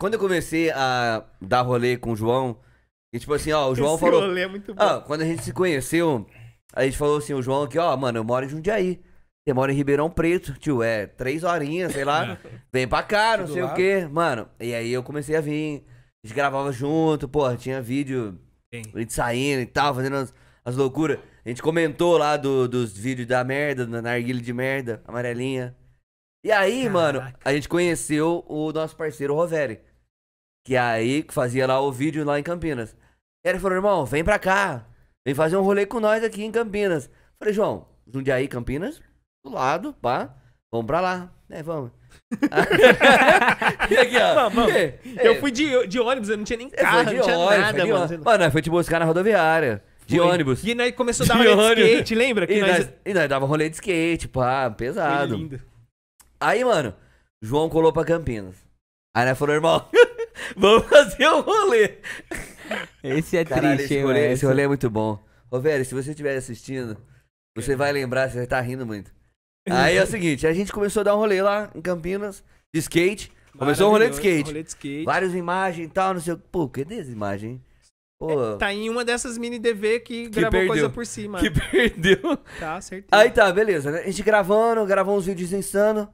Quando eu comecei a dar rolê com o João, e tipo assim, ó, o João Esse falou. Rolê é muito bom. Ah, quando a gente se conheceu, a gente falou assim, o João aqui, ó, mano, eu moro em Jundiaí. Você mora em Ribeirão Preto, tio, é três horinhas, sei lá. Vem pra cá, não sei o quê. Mano, e aí eu comecei a vir. A gente gravava junto, porra, tinha vídeo. Sim. A gente saindo e tal, fazendo as, as loucuras. A gente comentou lá do, dos vídeos da merda, na narguilha de merda, amarelinha. E aí, Caraca. mano, a gente conheceu o nosso parceiro Roveri. Que aí fazia lá o vídeo lá em Campinas. E ele falou, irmão, vem pra cá. Vem fazer um rolê com nós aqui em Campinas. falei, João, Jundiaí, Campinas, do lado, pá. Vamos pra lá. É, vamos. e aqui, ó. Mano, mano, e, eu é. fui de, de ônibus, eu não tinha nem carro, de não tinha ônibus, nada, mano. Mano, foi te buscar na rodoviária. De Foi. ônibus. E aí começou a dar de rolê ônibus. de skate, lembra? Que e, nós... nós... e nós dava rolê de skate, pá, pesado. Aí, mano, João colou pra Campinas. Aí nós falou, irmão, Vamos fazer o um rolê. Esse é Caralho, triste, esse rolê, esse rolê é muito bom. Ô, velho, se você estiver assistindo, você vai lembrar, você vai estar tá rindo muito. Aí é o seguinte, a gente começou a dar um rolê lá em Campinas, de skate. Começou um rolê de skate. Rolê de skate. Várias imagens e tal, não sei o que. Pô, cadê as imagens, Pô, é, tá em uma dessas mini DV que, que gravou perdeu. coisa por cima. Que perdeu. Tá, certeza. Aí tá, beleza, né? A gente gravando, gravou uns vídeos insano.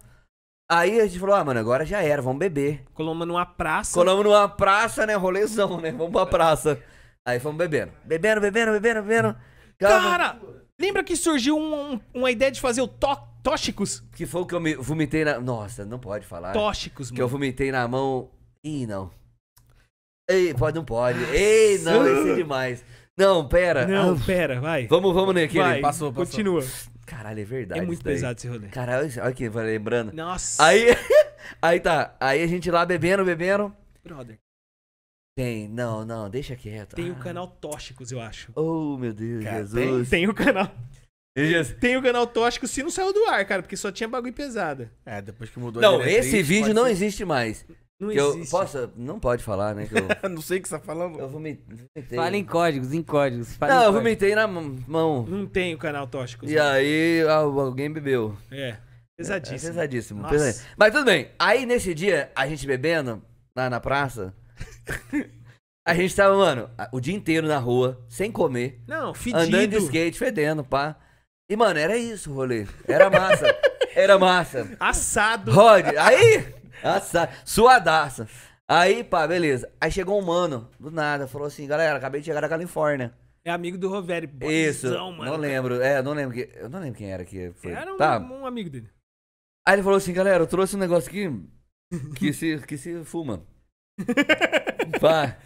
Aí a gente falou, ah, mano, agora já era, vamos beber. Colamos numa praça. Colamos numa praça, né? Rolezão, né? Vamos pra praça. Aí fomos bebendo. Bebendo, bebendo, bebendo, bebendo. Calma. Cara, lembra que surgiu um, uma ideia de fazer o to Tóxicos? Que foi o que eu me vomitei na. Nossa, não pode falar. Tóxicos, mano. Que eu vomitei na mão. Ih, não. Ei, pode, não pode. Ei, não, isso é demais. Não, pera. Não, ah, pera, vai. Vamos, vamos, né, Vai, Passou, passou. Continua. Caralho, é, é verdade. É muito pesado esse rolê. Caralho, olha aqui, lembrando. Nossa. Aí, aí tá. Aí a gente lá bebendo, bebendo. Brother. Tem, não, não, deixa quieto. Tem o ah. canal Tóxicos, eu acho. Oh, meu Deus, cara, Jesus. Tem, tem o canal. Tem o canal Tóxicos se não saiu do ar, cara, porque só tinha bagulho pesada. É, depois que mudou Não, a esse vídeo não ser... existe mais. Não que existe. Eu posso, não pode falar, né? Eu, não sei o que você tá falando. Eu vomitei. Fala em códigos, em códigos. não, em eu vomitei na mão. Não tem o canal tóxico. E aí alguém bebeu. É. Pesadíssimo. É, é, é pesadíssimo, pesadíssimo, Mas tudo bem. Aí nesse dia, a gente bebendo lá na praça. a gente tava, mano, o dia inteiro na rua, sem comer. Não, fedido. Andando de skate, fedendo, pá. E, mano, era isso o rolê. Era massa. era massa. Assado. Rod, aí. Assado, suadaça. Aí, pá, beleza. Aí chegou um mano, do nada, falou assim, galera, acabei de chegar da Califórnia. É amigo do Rovério. Isso, mano. não lembro. É, não lembro. Que, eu não lembro quem era que foi. Era um, tá. um amigo dele. Aí ele falou assim, galera, eu trouxe um negócio aqui que se, que se fuma. pá.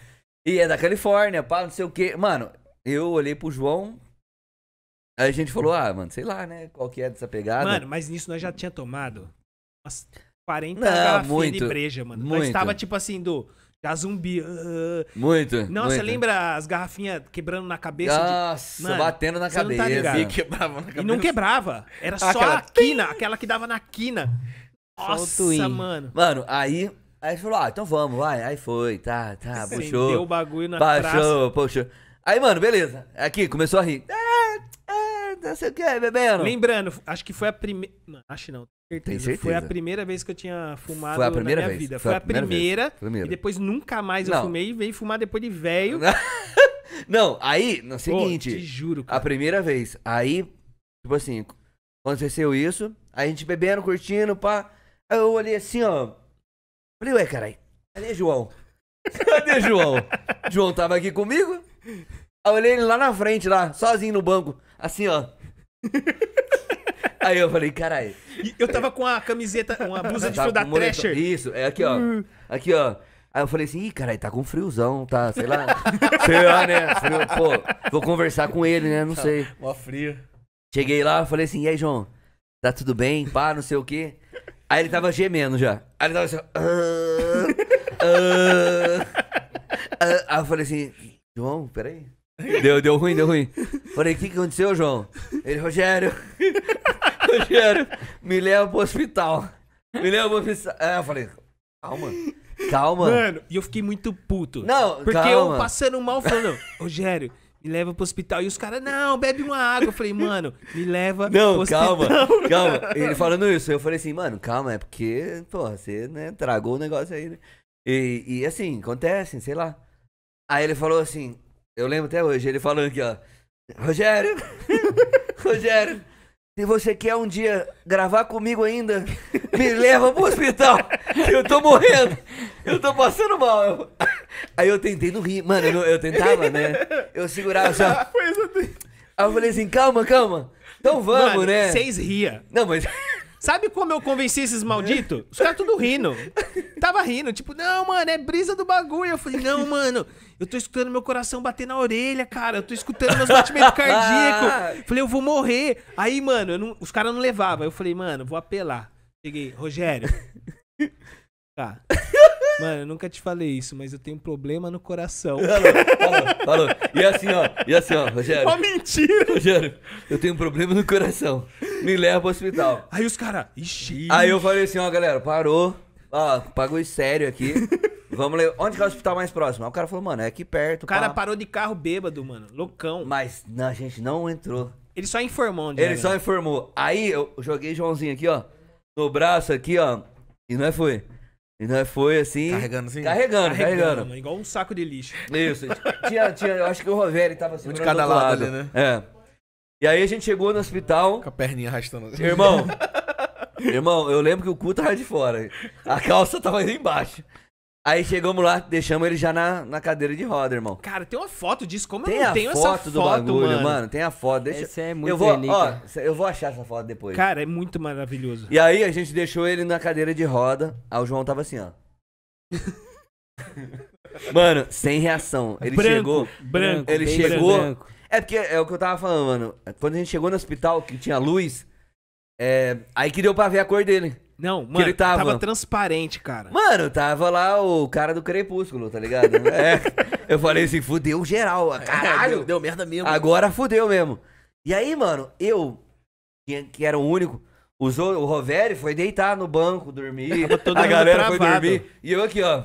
E é da Califórnia, pá, não sei o quê. Mano, eu olhei pro João. Aí a gente falou, ah, mano, sei lá, né? Qual que é dessa pegada. Mano, mas nisso nós já tinha tomado. Nossa. 40 não, muito, de breja, mano. Muito. Nós tava tipo assim, do. Já zumbi. Uh, uh, uh. muito. Não, você lembra as garrafinhas quebrando na cabeça? Nossa, de... mano, batendo na tá cabeça. tá e quebrava na cabeça. E não quebrava. Era só aquela... a quina, aquela que dava na quina. Nossa, mano. Mano, aí. Aí falou, ah, então vamos, vai. Aí foi, tá, tá, puxou. Deu o bagulho na Baixou, praça. puxou. Aí, mano, beleza. É aqui, começou a rir. É, não sei o que, bebendo. Lembrando, acho que foi a primeira. Acho não. Certeza. certeza. Foi a primeira vez que eu tinha fumado foi a primeira na minha vez. vida. Foi, foi a, primeira, primeira, primeira, E depois nunca mais não. eu fumei e veio fumar depois de velho. não, aí, no seguinte. Oh, te juro, cara. A primeira vez. Aí, tipo assim, aconteceu isso. a gente bebendo, curtindo, pá. Aí eu olhei assim, ó. Falei, ué, carai, cadê João? Cadê João? João tava aqui comigo. Aí eu olhei ele lá na frente, lá, sozinho no banco assim, ó. Aí eu falei, caralho. Eu tava com a camiseta, uma blusa de fio da Thrasher. Isso, é aqui, ó. Uh. Aqui, ó. Aí eu falei assim, ih, caralho, tá com friozão, tá? Sei lá. sei lá, né? Frio, pô, vou conversar com ele, né? Não tá sei. Mó frio. Cheguei lá, falei assim, e aí, João? Tá tudo bem? Pá, não sei o quê. Aí ele tava gemendo já. Aí ele tava assim, ah, ah, ah. Aí eu falei assim, João, peraí. Deu, deu ruim, deu ruim. Falei, o que, que aconteceu, João? Ele, Rogério, Rogério, me leva pro hospital. Me leva pro hospital. É, eu falei, calma. Calma. Mano, e eu fiquei muito puto. Não, Porque calma. eu passando mal falando, Rogério, me leva pro hospital. E os caras, não, bebe uma água. Eu falei, mano, me leva não, pro hospital. Não, calma, calma. Ele falando isso, eu falei assim, mano, calma, é porque, porra, você, né, tragou o negócio aí, né? E, e assim, acontece, sei lá. Aí ele falou assim, eu lembro até hoje, ele falando aqui, ó. Rogério! Rogério! Se você quer um dia gravar comigo ainda, me leva pro hospital. Que eu tô morrendo. Eu tô passando mal. Aí eu tentei não rir. Mano, eu, eu tentava, né? Eu segurava só. Assim, Aí eu falei assim, calma, calma. Então vamos, Mano, né? Vocês ria. Não, mas. Sabe como eu convenci esses malditos? Os caras tudo rindo. Tava rindo, tipo, não, mano, é brisa do bagulho. Eu falei, não, mano, eu tô escutando meu coração bater na orelha, cara. Eu tô escutando meus batimentos cardíacos. Ah. Falei, eu vou morrer. Aí, mano, não, os caras não levavam. Eu falei, mano, vou apelar. Cheguei, Rogério. Tá. Mano, eu nunca te falei isso, mas eu tenho um problema no coração. Falou, falou, falou. E assim, ó, e assim, ó, Rogério. Ó, mentira! Rogério, eu tenho um problema no coração me leva pro hospital. Aí os caras, ixi. Aí eu falei assim, ó, galera, parou. Ó, pagou sério aqui. Vamos ler. Onde que é o hospital mais próximo? Aí o cara falou, mano, é aqui perto. O cara pá. parou de carro bêbado, mano. Loucão. Mas não, a gente não entrou. Ele só informou onde Ele era. só né? informou. Aí eu joguei Joãozinho aqui, ó. No braço aqui, ó. E não é foi. E é foi assim. Carregando, assim? Carregando, carregando. carregando. Mano, igual um saco de lixo. Isso. tinha, tinha, eu acho que o Roveri tava assim. Um de cada lado, lado. Ali, né? É. E aí a gente chegou no hospital. Com a perninha arrastando. Assim. Irmão, irmão, eu lembro que o cu tava de fora. A calça tava ali embaixo. Aí chegamos lá, deixamos ele já na, na cadeira de roda, irmão. Cara, tem uma foto disso, como tem eu não tenho essa foto? Tem a foto do bagulho, mano. mano. Tem a foto, deixa... Essa é muito eu vou, ó, eu vou achar essa foto depois. Cara, é muito maravilhoso. E aí a gente deixou ele na cadeira de roda, aí o João tava assim, ó. mano, sem reação. Ele branco, chegou... Branco, ele chegou... Branco. É porque é o que eu tava falando, mano. Quando a gente chegou no hospital, que tinha luz, é... aí que deu pra ver a cor dele. Não, mano, ele tava... tava transparente, cara. Mano, tava lá o cara do Crepúsculo, tá ligado? é. Eu falei assim, fudeu geral, é, caralho. deu, deu merda mesmo. Agora fudeu mesmo. E aí, mano, eu, que era o único, usou, o Rovério foi deitar no banco, dormir. a galera foi dormir. E eu aqui, ó.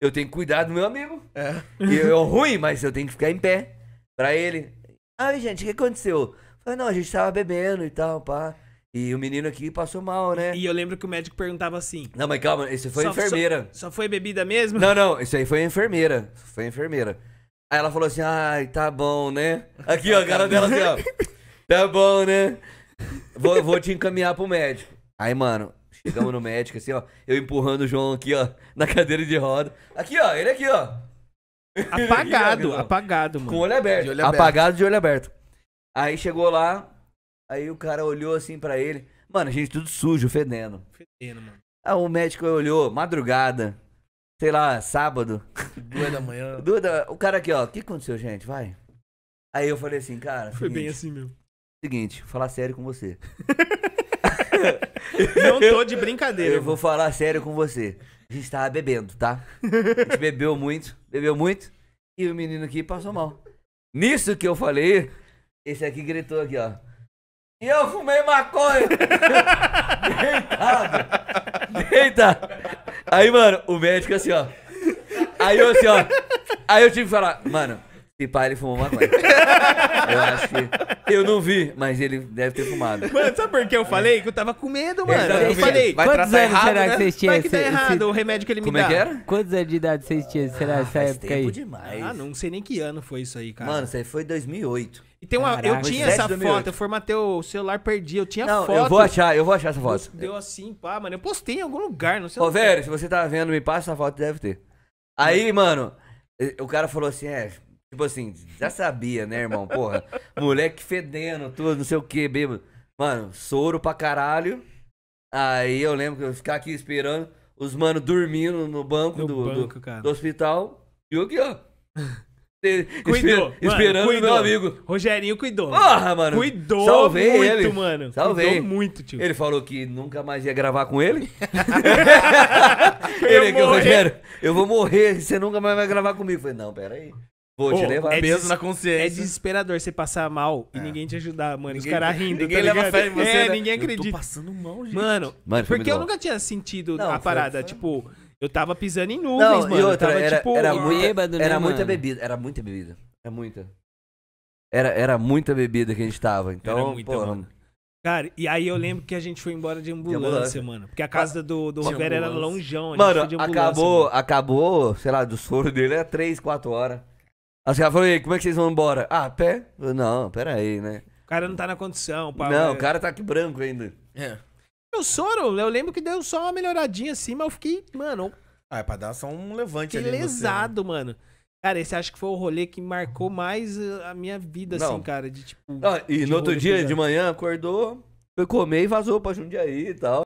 Eu tenho que cuidar do meu amigo. É. E eu ruim, mas eu tenho que ficar em pé pra ele. Ai, gente, o que aconteceu? falei, não, a gente tava bebendo e tal, pá. E o menino aqui passou mal, né? E eu lembro que o médico perguntava assim. Não, mas calma, isso foi só, enfermeira. Só, só, foi bebida mesmo? Não, não, isso aí foi enfermeira. Foi enfermeira. Aí ela falou assim: ai, tá bom, né? Aqui, ó, a cara dela assim, ó. Tá bom, né? Vou, vou te encaminhar pro médico. Aí, mano, chegamos no médico, assim, ó. Eu empurrando o João aqui, ó, na cadeira de roda. Aqui, ó, ele aqui, ó. Apagado, apagado, mano. Com o olho aberto. De olho aberto. Apagado de olho aberto. Aí chegou lá, aí o cara olhou assim pra ele. Mano, gente, tudo sujo, fedendo. Fedendo, mano. Aí o médico olhou, madrugada. Sei lá, sábado. Duas da manhã. Duas da... O cara aqui, ó. O que aconteceu, gente? Vai. Aí eu falei assim, cara. Foi seguinte, bem assim mesmo. Seguinte, vou falar sério com você. Não tô de brincadeira. Eu mano. vou falar sério com você. A gente tava bebendo, tá? A gente bebeu muito, bebeu muito. E o menino aqui passou mal. Nisso que eu falei, esse aqui gritou aqui, ó. E eu fumei maconha! Deitado! Deitado! Aí, mano, o médico assim, ó. Aí eu assim, ó. Aí eu tive que falar, mano, se pá, ele fumou maconha. eu acho que. Eu não vi, mas ele deve ter fumado. Mano, sabe por que eu falei? Que eu tava com medo, mano. eu falei, vai quantos anos errado, será né? que vocês tinham? Vai que tá errado o remédio que ele me Como dá. Como é que era? Quantos anos de idade vocês tinham? Será ah, essa época aí? demais. Ah, não sei nem que ano foi isso aí, cara. Mano, isso aí foi 2008. E tem uma, Caraca, eu tinha essa 2008. foto, eu formatei o celular, perdi, eu tinha não, foto. Eu vou achar, eu vou achar essa foto. Deu assim, pá, mano. Eu postei em algum lugar, não sei Ô, velho, se você tá vendo, me passa essa foto, deve ter. Aí, mano, o cara falou assim: é, Tipo assim, já sabia, né, irmão? Porra, moleque fedendo, tudo, não sei o que, bêbado. Mano, soro pra caralho. Aí eu lembro que eu ficar aqui esperando, os mano dormindo no banco, no do, banco do, do, hospital. E o aqui, ó. Cuidou, Esper, mano, esperando cuidou. meu amigo. Rogerinho cuidou. Porra, mano. Cuidou Salvei muito, ele. mano. Salvei. Cuidou muito, tio. Ele falou que nunca mais ia gravar com ele. ele que, Rogério, eu vou morrer, você nunca mais vai gravar comigo. Eu falei, não, pera aí. Vou te levar. É peso na consciência. É desesperador você passar mal e É. ninguém te ajudar, mano. Os caras rindo. Tá ninguém tá leva fé em você, É, né? ninguém acredita. Eu tô passando mal, gente. Mano, Mano, porque eu nunca tinha sentido Não, a parada. foi- Tipo, eu tava pisando em nuvens, Não, mano. e outra, eu tava, era, tipo, era, muita, bêbado, né, muita bebida, era muita bebida. Era muita. Era, era muita bebida que a gente tava, então, Era muita, porra, mano. Cara, e aí eu lembro que a gente foi embora de ambulância, ambulância. mano. Porque a casa do, do Tinha era longeão. A gente foi de Mano, ambulância, acabou, mano. acabou, sei lá, do soro dele era 3, 4 horas. As caras falaram, como é que vocês vão embora? Ah, a pé? não, pera aí, né? O cara não tá na condição, pá. Não, o cara tá aqui branco ainda. É. Eu soro, eu lembro que deu só uma melhoradinha assim, mas eu fiquei, mano. Ah, é pra dar só um levante ali. Né? lesado, mano. Cara, esse acho que foi o rolê que marcou mais a minha vida, assim, Não. assim, cara. De tipo. Ah, e de no outro dia, pesado. de manhã, acordou, foi comer e vazou pra Jundiaí e tal.